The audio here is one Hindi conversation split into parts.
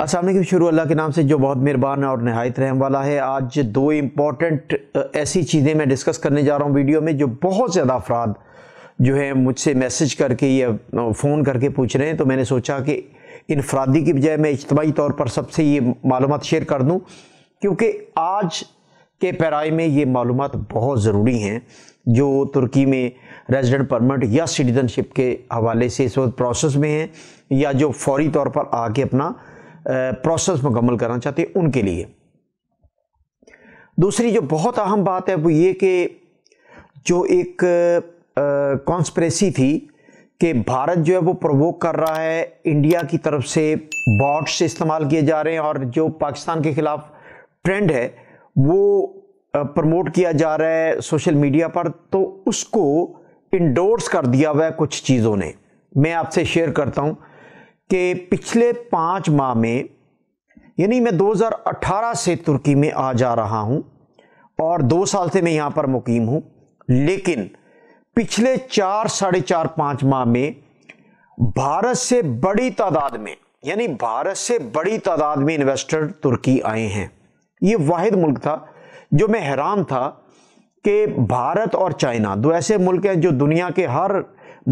असल की शुरू अल्लाह के नाम से जो बहुत मेहरबान और नहायत रहम वाला है आज दो इम्पॉर्टेंट ऐसी चीज़ें मैं डिस्कस करने जा रहा हूँ वीडियो में जो बहुत ज़्यादा अफराद जो है मुझसे मैसेज करके या फ़ोन करके पूछ रहे हैं तो मैंने सोचा कि इन इनफरादी की बजाय मैं इजतमाही तौर पर सबसे ये मालूम शेयर कर दूँ क्योंकि आज के पैराई में ये मालूम बहुत ज़रूरी हैं जो तुर्की में रेजिडेंट परमिट या सिटीज़नशिप के हवाले से इस वक्त प्रोसेस में हैं या जो फौरी तौर पर आके अपना प्रोसेस मुकम्मल करना चाहते हैं उनके लिए दूसरी जो बहुत अहम बात है वो ये कि जो एक कॉन्स्परेसी थी कि भारत जो है वो प्रवोक कर रहा है इंडिया की तरफ से बॉट्स इस्तेमाल किए जा रहे हैं और जो पाकिस्तान के ख़िलाफ़ ट्रेंड है वो प्रमोट किया जा रहा है सोशल मीडिया पर तो उसको इंडोर्स कर दिया हुआ है कुछ चीज़ों ने मैं आपसे शेयर करता हूँ कि पिछले पाँच माह में यानी मैं 2018 से तुर्की में आ जा रहा हूँ और दो साल से मैं यहाँ पर मुकीम हूँ लेकिन पिछले चार साढ़े चार पाँच माह में भारत से बड़ी तादाद में यानी भारत से बड़ी तादाद में इन्वेस्टर तुर्की आए हैं ये वाद मुल्क था जो मैं हैरान था कि भारत और चाइना दो ऐसे मुल्क हैं जो दुनिया के हर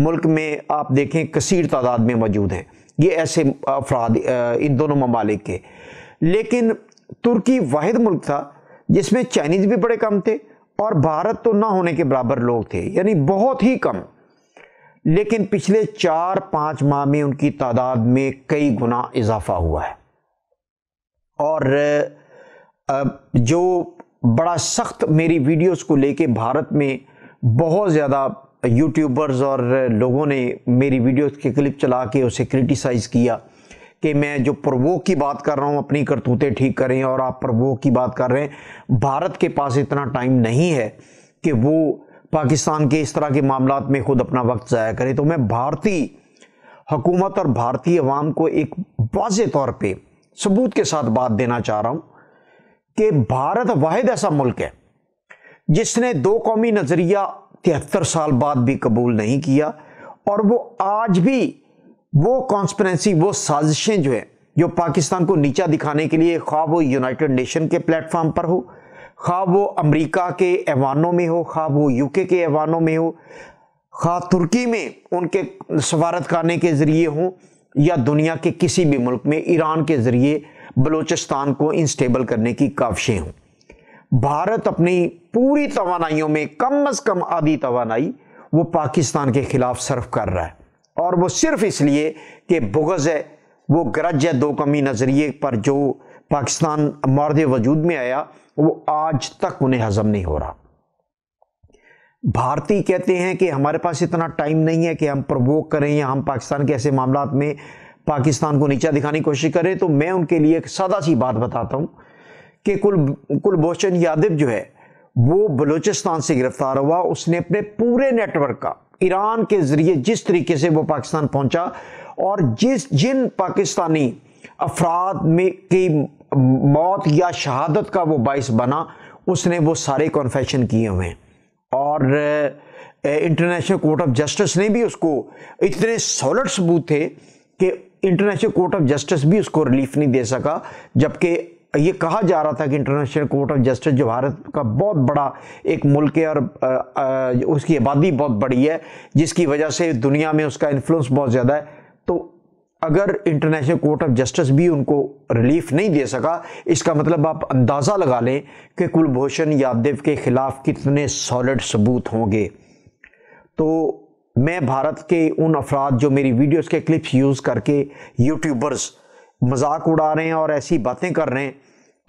मुल्क में आप देखें कसीर तादाद में मौजूद हैं ये ऐसे अफराद इन दोनों ममालिक के लेकिन तुर्की वाद मुल्क था जिसमें चाइनीज़ भी बड़े कम थे और भारत तो ना होने के बराबर लोग थे यानी बहुत ही कम लेकिन पिछले चार पाँच माह में उनकी तादाद में कई गुना इजाफा हुआ है और जो बड़ा सख्त मेरी वीडियोस को लेके भारत में बहुत ज़्यादा यूट्यूबर्स और लोगों ने मेरी वीडियोस के क्लिप चला के उसे क्रिटिसाइज़ किया कि मैं जो प्रवोक की बात कर रहा हूँ अपनी करतूतें ठीक करें और आप प्रवोक की बात कर रहे हैं भारत के पास इतना टाइम नहीं है कि वो पाकिस्तान के इस तरह के मामला में खुद अपना वक्त ज़ाया करें तो मैं भारतीय हकूमत और भारतीय अवाम को एक वाज तौर पर सबूत के साथ बात देना चाह रहा हूँ कि भारत वाद ऐसा मुल्क है जिसने दो कौमी नज़रिया तिहत्तर साल बाद भी कबूल नहीं किया और वो आज भी वो कॉन्स्परेंसी वो साजिशें जो हैं जो पाकिस्तान को नीचा दिखाने के लिए ख़्वा वो यूनाइटेड नेशन के प्लेटफॉर्म पर हो खा वो अमेरिका के ऐवानों में हो खा वो यूके के ऐवानों में हो खा तुर्की में उनके सफारत खाने के ज़रिए हों या दुनिया के किसी भी मुल्क में ईरान के ज़रिए बलूचिस्तान को इंस्टेबल करने की काविशें हों भारत अपनी पूरी तोानाइयों में कम अज कम आधी तोानाई वो पाकिस्तान के खिलाफ सर्व कर रहा है और वो सिर्फ इसलिए कि बुगज़ है वो ग्रज है दो कमी नज़रिए पर जो पाकिस्तान मर्द वजूद में आया वो आज तक उन्हें हजम नहीं हो रहा भारतीय कहते हैं कि हमारे पास इतना टाइम नहीं है कि हम प्रवोक करें या हम पाकिस्तान के ऐसे मामला में पाकिस्तान को नीचा दिखाने की कोशिश करें तो मैं उनके लिए एक सादा सी बात बताता हूँ कि कुल कुलभूषण यादव जो है वो बलूचिस्तान से गिरफ्तार हुआ उसने अपने पूरे नेटवर्क का ईरान के ज़रिए जिस तरीके से वो पाकिस्तान पहुंचा और जिस जिन पाकिस्तानी अफराद में की मौत या शहादत का वो बायस बना उसने वो सारे कॉन्फेशन किए हुए हैं और इंटरनेशनल कोर्ट ऑफ जस्टिस ने भी उसको इतने सॉलिड सबूत थे कि इंटरनेशनल कोर्ट ऑफ जस्टिस भी उसको रिलीफ नहीं दे सका जबकि ये कहा जा रहा था कि इंटरनेशनल कोर्ट ऑफ जस्टिस जो भारत का बहुत बड़ा एक मुल्क है और उसकी आबादी बहुत बड़ी है जिसकी वजह से दुनिया में उसका इन्फ्लुएंस बहुत ज़्यादा है तो अगर इंटरनेशनल कोर्ट ऑफ जस्टिस भी उनको रिलीफ नहीं दे सका इसका मतलब आप अंदाज़ा लगा लें कि कुलभूषण यादव के ख़िलाफ़ कितने सॉलिड सबूत होंगे तो मैं भारत के उन अफराद जो मेरी वीडियोस के क्लिप्स यूज़ करके यूट्यूबर्स मजाक उड़ा रहे हैं और ऐसी बातें कर रहे हैं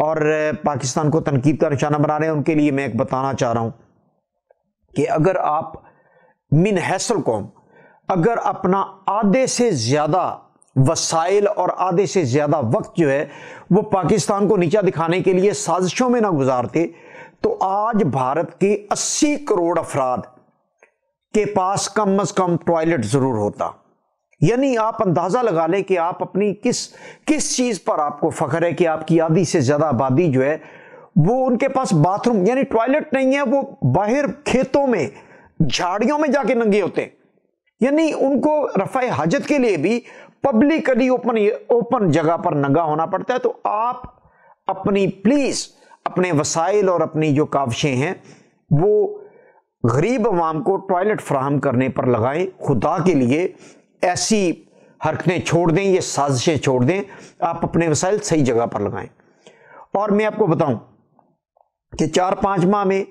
और पाकिस्तान को तनकीद का निशाना बना रहे हैं उनके लिए मैं एक बताना चाह रहा हूँ कि अगर आप मिन हैसल कौम अगर अपना आधे से ज़्यादा वसाइल और आधे से ज़्यादा वक्त जो है वो पाकिस्तान को नीचा दिखाने के लिए साजिशों में ना गुजारते तो आज भारत के 80 करोड़ अफराद के पास कम अज़ कम टॉयलेट ज़रूर होता यानी आप अंदाज़ा लगा लें कि आप अपनी किस किस चीज़ पर आपको फ़ख्र है कि आपकी आधी से ज़्यादा आबादी जो है वो उनके पास बाथरूम यानी टॉयलेट नहीं है वो बाहर खेतों में झाड़ियों में जाके नंगे होते हैं यानी उनको रफा हाजत के लिए भी पब्लिकली ओपन ओपन जगह पर नंगा होना पड़ता है तो आप अपनी प्लीज़ अपने वसाइल और अपनी जो काविशें हैं वो गरीब आवाम को टॉयलेट फ्राहम करने पर लगाएं खुदा के लिए ऐसी हरकतें छोड़ दें ये साजिशें छोड़ दें आप अपने वसाइल सही जगह पर लगाएं और मैं आपको बताऊं कि चार पाँच माह में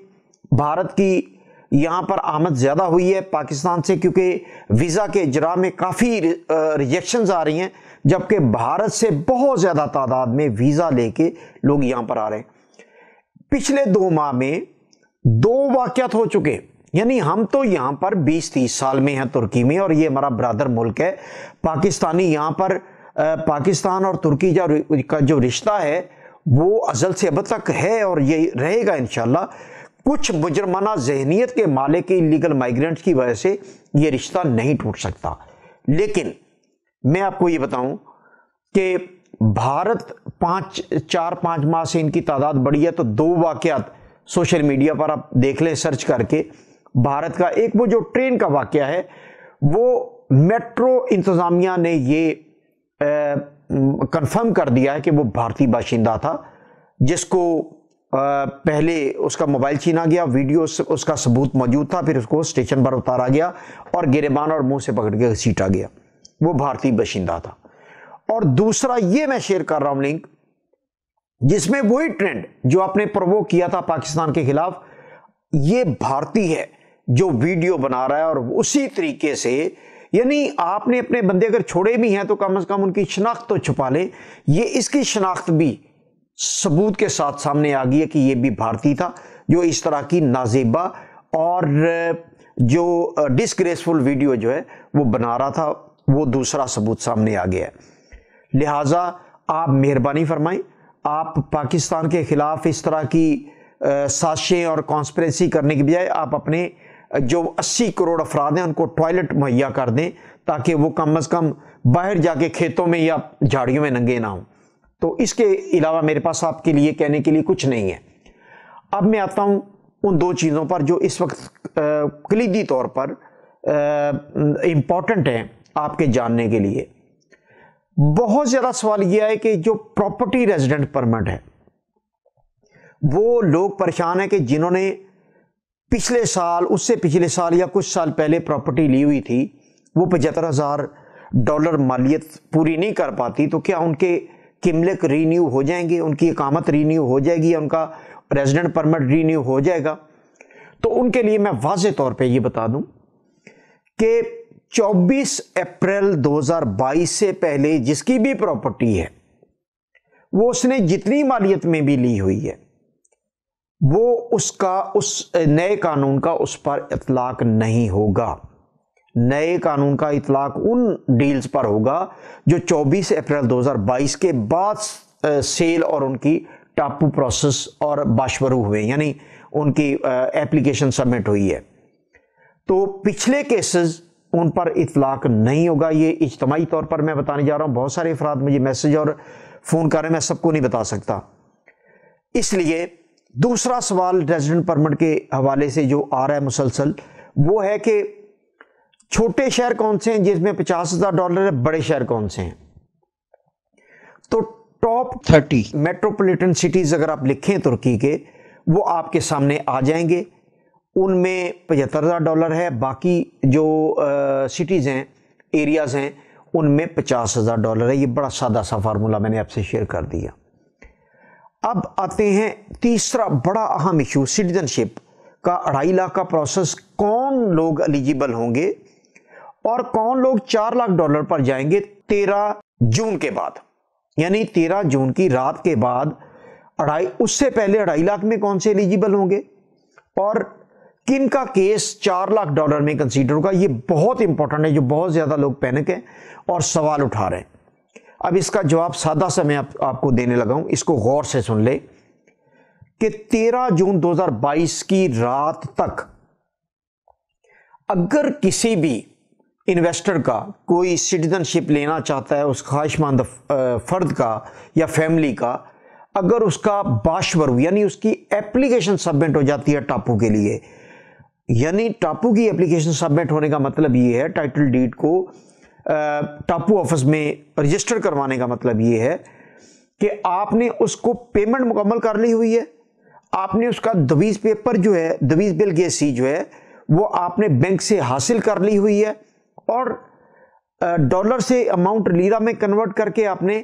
भारत की यहाँ पर आमद ज़्यादा हुई है पाकिस्तान से क्योंकि वीज़ा के इजरा में काफ़ी रिजेक्शन आ रही हैं जबकि भारत से बहुत ज़्यादा तादाद में वीज़ा लेके लोग यहाँ पर आ रहे हैं पिछले दो माह में दो वाक़ हो चुके हैं यानी हम तो यहाँ पर 20-30 साल में हैं तुर्की में और ये हमारा ब्रदर मुल्क है पाकिस्तानी यहाँ पर पाकिस्तान और तुर्की जो का जो रिश्ता है वो अजल से अब तक है और ये रहेगा इन कुछ मुजरमाना जहनीत के माले के इलीगल माइग्रेंट्स की वजह से ये रिश्ता नहीं टूट सकता लेकिन मैं आपको ये बताऊं कि भारत पाँच चार पाँच माह से इनकी तादाद बढ़ी है तो दो वाक़ सोशल मीडिया पर आप देख लें सर्च करके भारत का एक वो जो ट्रेन का वाक्य है वो मेट्रो इंतज़ामिया ने ये कंफर्म कर दिया है कि वो भारतीय बाशिंदा था जिसको आ, पहले उसका मोबाइल छीना गया वीडियो उसका सबूत मौजूद था फिर उसको स्टेशन पर उतारा गया और गिरेबान और मुंह से पकड़ के घसीटा गया वो भारतीय बाशिंदा था और दूसरा ये मैं शेयर कर रहा हूँ लिंक जिसमें वही ट्रेंड जो आपने प्रवो किया था पाकिस्तान के खिलाफ ये भारतीय है जो वीडियो बना रहा है और उसी तरीके से यानी आपने अपने बंदे अगर छोड़े भी हैं तो कम से कम उनकी शनाख्त तो छुपा लें ये इसकी शनाख्त भी सबूत के साथ सामने आ गई है कि ये भी भारतीय था जो इस तरह की नाजेबा और जो डिसग्रेसफुल वीडियो जो है वो बना रहा था वो दूसरा सबूत सामने आ गया है लिहाजा आप मेहरबानी फरमाएं आप पाकिस्तान के ख़िलाफ़ इस तरह की साजिशें और कॉन्स्परेसी करने के बजाय आप अपने जो 80 करोड़ अफराद हैं उनको टॉयलेट मुहैया कर दें ताकि वो कम अज़ कम बाहर जाके खेतों में या झाड़ियों में नंगे ना हों तो इसके अलावा मेरे पास आपके लिए कहने के लिए कुछ नहीं है अब मैं आता हूँ उन दो चीज़ों पर जो इस वक्त कलीदी तौर पर इम्पॉर्टेंट हैं आपके जानने के लिए बहुत ज़्यादा सवाल यह है कि जो प्रॉपर्टी रेजिडेंट परमिट है वो लोग परेशान हैं कि जिन्होंने पिछले साल उससे पिछले साल या कुछ साल पहले प्रॉपर्टी ली हुई थी वो पचहत्तर हज़ार डॉलर मालियत पूरी नहीं कर पाती तो क्या उनके किमलिक रीन्यू हो जाएंगे उनकी इकामत रीन्यू हो जाएगी या उनका रेजिडेंट परमिट रीन्यू हो जाएगा तो उनके लिए मैं वाज तौर पे ये बता दूं कि 24 अप्रैल 2022 से पहले जिसकी भी प्रॉपर्टी है वो उसने जितनी मालियत में भी ली हुई है वो उसका उस नए कानून का उस पर इतलाक नहीं होगा नए कानून का इतलाक उन डील्स पर होगा जो 24 अप्रैल 2022 के बाद सेल और उनकी टापू प्रोसेस और बाशवरू हुए यानी उनकी एप्लीकेशन सबमिट हुई है तो पिछले केसेस उन पर इतलाक नहीं होगा ये इज्तमाही तौर पर मैं बताने जा रहा हूँ बहुत सारे अफराद मुझे मैसेज और फ़ोन कर रहे हैं मैं सबको नहीं बता सकता इसलिए दूसरा सवाल रेजिडेंट परमिट के हवाले से जो आ रहा है मुसलसल वो है कि छोटे शहर कौन से हैं जिसमें पचास हज़ार डॉलर है बड़े शहर कौन से हैं तो टॉप थर्टी मेट्रोपॉलिटन सिटीज़ अगर आप लिखें तुर्की के वो आपके सामने आ जाएंगे उनमें पचहत्तर हज़ार डॉलर है बाकी जो सिटीज़ हैं एरियाज़ हैं उनमें पचास हज़ार डॉलर है ये बड़ा सादा सा फार्मूला मैंने आपसे शेयर कर दिया अब आते हैं तीसरा बड़ा अहम इशू सिटीजनशिप का अढ़ाई लाख का प्रोसेस कौन लोग एलिजिबल होंगे और कौन लोग चार लाख डॉलर पर जाएंगे तेरह जून के बाद यानी तेरह जून की रात के बाद अढ़ाई उससे पहले अढ़ाई लाख में कौन से एलिजिबल होंगे और किन का केस चार लाख डॉलर में कंसीडर होगा ये बहुत इंपॉर्टेंट है जो बहुत ज़्यादा लोग पैनिक हैं और सवाल उठा रहे हैं अब इसका जवाब सादा सा मैं आप, आपको देने लगा हूं इसको गौर से सुन ले कि 13 जून 2022 की रात तक अगर किसी भी इन्वेस्टर का कोई सिटीजनशिप लेना चाहता है उस ख्वाहिशमंद फ़र्द का या फैमिली का अगर उसका बाशवर यानी उसकी एप्लीकेशन सबमिट हो जाती है टापू के लिए यानी टापू की एप्लीकेशन सबमिट होने का मतलब ये है टाइटल डीड को टापू ऑफिस में रजिस्टर करवाने का मतलब ये है कि आपने उसको पेमेंट मुकम्मल कर ली हुई है आपने उसका दवीज पेपर जो है दवीज बिल गेसी जो है वो आपने बैंक से हासिल कर ली हुई है और डॉलर से अमाउंट लीरा में कन्वर्ट करके आपने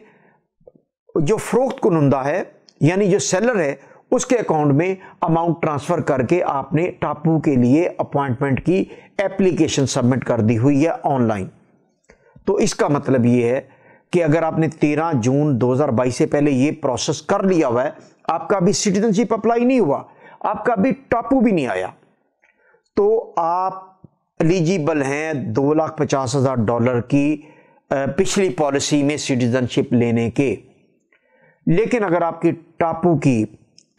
जो फरोख्त कुनंदा है यानी जो सेलर है उसके अकाउंट में अमाउंट ट्रांसफ़र करके आपने टापू के लिए अपॉइंटमेंट की एप्लीकेशन सबमिट कर दी हुई है ऑनलाइन तो इसका मतलब ये है कि अगर आपने 13 जून 2022 से पहले ये प्रोसेस कर लिया हुआ है आपका अभी सिटीजनशिप अप्लाई नहीं हुआ आपका अभी टापू भी नहीं आया तो आप एलिजिबल हैं दो लाख पचास हज़ार डॉलर की पिछली पॉलिसी में सिटीजनशिप लेने के लेकिन अगर आपकी टापू की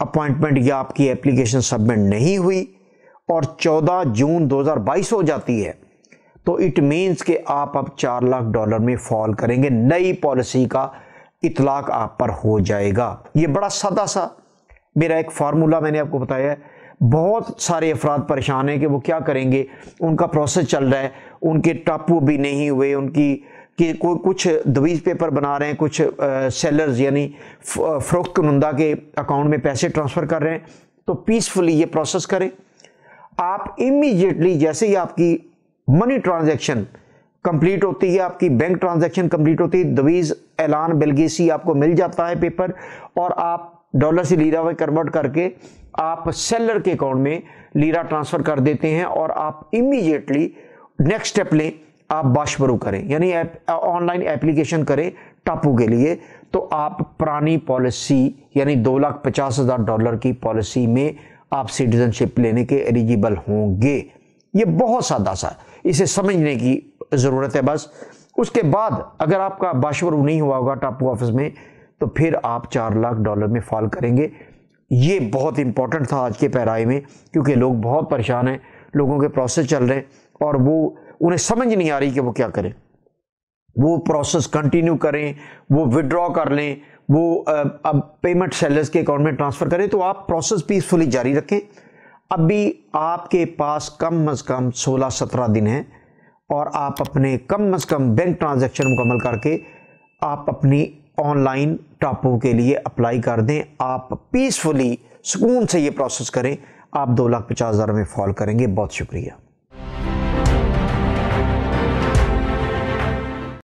अपॉइंटमेंट या आपकी एप्लीकेशन सबमिट नहीं हुई और 14 जून 2022 हो जाती है तो इट मीन्स कि आप अब चार लाख डॉलर में फॉल करेंगे नई पॉलिसी का इतलाक आप पर हो जाएगा ये बड़ा सादा सा मेरा एक फार्मूला मैंने आपको बताया है बहुत सारे अफराद परेशान हैं कि वो क्या करेंगे उनका प्रोसेस चल रहा है उनके टापू भी नहीं हुए उनकी कि कोई कुछ दवीज पेपर बना रहे हैं कुछ आ, सेलर्स यानी फ़रोख कनुंदा के अकाउंट में पैसे ट्रांसफ़र कर रहे हैं तो पीसफुली ये प्रोसेस करें आप इमीजिएटली जैसे ही आपकी मनी ट्रांजेक्शन कंप्लीट होती है आपकी बैंक ट्रांजेक्शन कंप्लीट होती है दवीज ऐलान बिलगेसी आपको मिल जाता है पेपर और आप डॉलर से लीरा में कन्वर्ट करके आप सेलर के अकाउंट में लीरा ट्रांसफ़र कर देते हैं और आप इमीजिएटली नेक्स्ट स्टेप लें आप बाशबरू करें यानी ऑनलाइन एप्लीकेशन करें टापू के लिए तो आप पुरानी पॉलिसी यानी दो लाख पचास हज़ार डॉलर की पॉलिसी में आप सिटीजनशिप लेने के एलिजिबल होंगे ये बहुत सादा सा इसे समझने की ज़रूरत है बस उसके बाद अगर आपका बाशवरू नहीं हुआ होगा टापू ऑफिस में तो फिर आप चार लाख डॉलर में फॉल करेंगे ये बहुत इंपॉर्टेंट था आज के पैराए में क्योंकि लोग बहुत परेशान हैं लोगों के प्रोसेस चल रहे हैं और वो उन्हें समझ नहीं आ रही कि वो क्या करें वो प्रोसेस कंटिन्यू करें वो विड्रॉ कर लें वो अब पेमेंट सेलर्स के अकाउंट में ट्रांसफ़र करें तो आप प्रोसेस पीसफुली जारी रखें अभी आपके पास कम अज़ कम सोलह सत्रह दिन हैं और आप अपने कम अज़ कम बैंक ट्रांजैक्शन मुकम्मल करके आप अपनी ऑनलाइन टापों के लिए अप्लाई कर दें आप पीसफुली सुकून से ये प्रोसेस करें आप दो लाख पचास हज़ार में फॉल करेंगे बहुत शुक्रिया